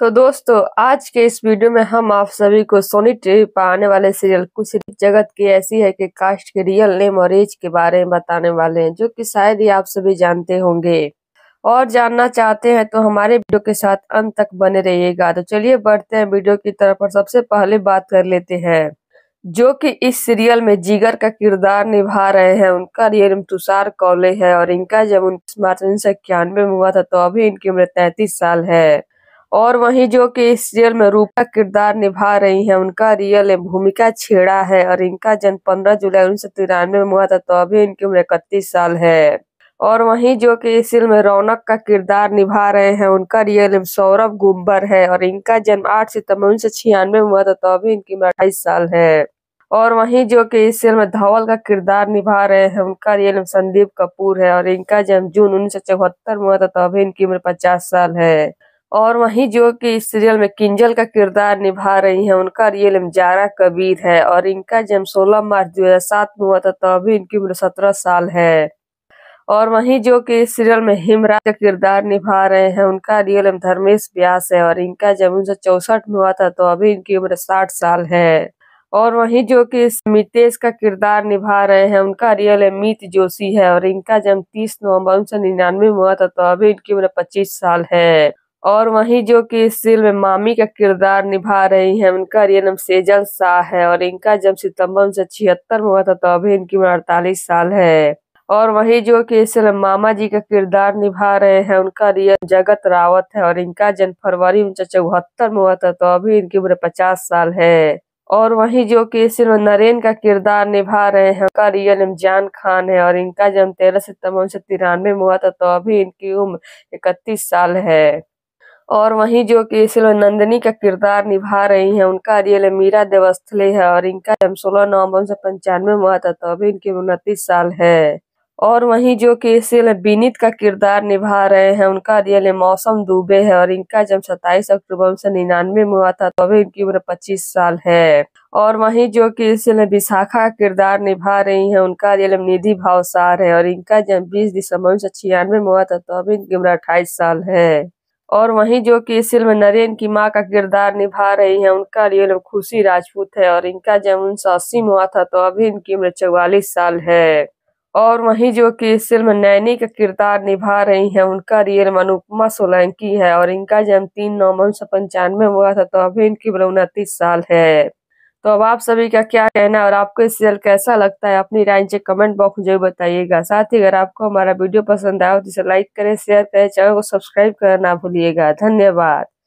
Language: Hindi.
तो दोस्तों आज के इस वीडियो में हम आप सभी को सोनी टीवी पर आने वाले सीरियल कुछ जगत की ऐसी है कि कास्ट के रियल नेम और एज के बारे में बताने वाले हैं जो कि शायद ही आप सभी जानते होंगे और जानना चाहते हैं तो हमारे वीडियो के साथ अंत तक बने रहिएगा तो चलिए बढ़ते हैं वीडियो की तरफ और सबसे पहले बात कर लेते हैं जो कि इस सीरियल में जिगर का किरदार निभा रहे हैं उनका रियल तुषार कौले है और इनका जब उन्नीस मार्च उन्नीस सौ इक्यानवे में हुआ था तो अभी इनकी उम्र तैतीस साल है और वही जो कि इस सीरियल में रूपा किरदार निभा रही हैं उनका रियल भूमिका छेड़ा है और इनका जन्म पंद्रह जुलाई उन्नीस सौ तिरानवे में हुआ था तो अभी इनकी उम्र इकतीस साल है और वहीं जो कि इस फिल्म में रौनक का किरदार निभा रहे हैं उनका रियल नेम सौरभ गुम्बर है और इनका जन्म 8 सितंबर उन्नीस सौ छियानवे में हुआ था तो अभी इनकी उम्र अट्ठाईस साल है और वहीं जो कि इस फिल्म में धवल का किरदार निभा रहे हैं उनका रियल नेम संदीप कपूर है और इनका जन्म जून उन्नीस सौ चौहत्तर में हुआ था तो अभी इनकी उम्र पचास साल है और वहीं जो कि इस सीरियल में किंजल का किरदार निभा रही हैं उनका रियल नेम जारा कबीर है और इनका जन्म 16 मार्च 2007 में हुआ था तब भी इनकी उम्र 17 साल है और वहीं जो कि इस सीरियल में हिमराज का किरदार निभा रहे हैं उनका रियल नेम धर्मेश व्यास है और इनका जन्म उन्नीस चौसठ में हुआ था तो अभी इनकी उम्र साठ साल है और वहीं जो कि मितेश का किरदार निभा रहे हैं उनका रियल नेम मीत जोशी है और इनका जन्म तीस नवम्बर उन्नीस सौ निन्यानवे में हुआ था तो अभी इनकी उम्र पच्चीस साल है और वहीं जो कि इस फिल्म में मामी का किरदार निभा रही हैं उनका रियल नाम सेजल शाह है और इनका जन्म सितम्बर उन्नीस सौ छिहत्तर में हुआ था तो अभी इनकी उम्र अड़तालीस साल है और वही जो कि इस फिल्म मामा जी का किरदार निभा रहे हैं उनका रियल जगत रावत है और इनका जन्म फरवरी उन्नीस सौ चौहत्तर में हुआ था तो अभी इनकी उम्र पचास साल है और वहीं जो कि इस फिल्म नरेन का किरदार निभा रहे हैं उनका रियल नाम जान खान है और इनका जन्म तेरह सितम्बर उन्नीस सौ तिरानवे में हुआ था तो अभी इनकी उम्र इकतीस साल है और वही जो कि इसमें नंदनी का किरदार निभा रही हैं उनका रियल मीरा देवस्थले है और इनका जन्म सोलह नवम्बर उन्नीस सौ पंचानवे में हुआ था तो अभी इनकी उनतीस साल है और वहीं जो कि इसमें विनीत का किरदार निभा रहे हैं उनका रियल मौसम दुबे है और इनका जन्म सत्ताईस अक्टूबर उन्नीस सौ निन्यानवे में हुआ था तो अभी इनकी उम्र पच्चीस साल है और वहीं जो कि विशाखा का किरदार निभा रही हैं उनका रियल निधि भावसार है और इनका जन्म बीस दिसंबर उन्नीस सौ छियानवे में हुआ था तो अभी इनकी उम्र अट्ठाईस साल है और वहीं जो कि इस फिल्म नरेन की मां का किरदार निभा रही हैं उनका रियल खुशी राजपूत है और इनका जन्म उन्नीस सौ अस्सी में हुआ था तो अभी इनकी उम्र चौवालीस साल है और वहीं जो कि इस फिल्म नैनी का किरदार निभा रही हैं उनका रियल अनुपमा सोलंकी है और इनका जन्म तीन नवम्बर उन्नीस सौ पंचानवे में हुआ था तो अभी इनकी उम्र उनतीस साल है तो अब आप सभी का क्या कहना है और आपको इस सीरियल कैसा लगता है अपनी राय से कमेंट बॉक्स में जरूर बताइएगा साथ ही अगर आपको हमारा वीडियो पसंद आया तो इसे लाइक करें शेयर करें चैनल को सब्सक्राइब करना ना भूलिएगा धन्यवाद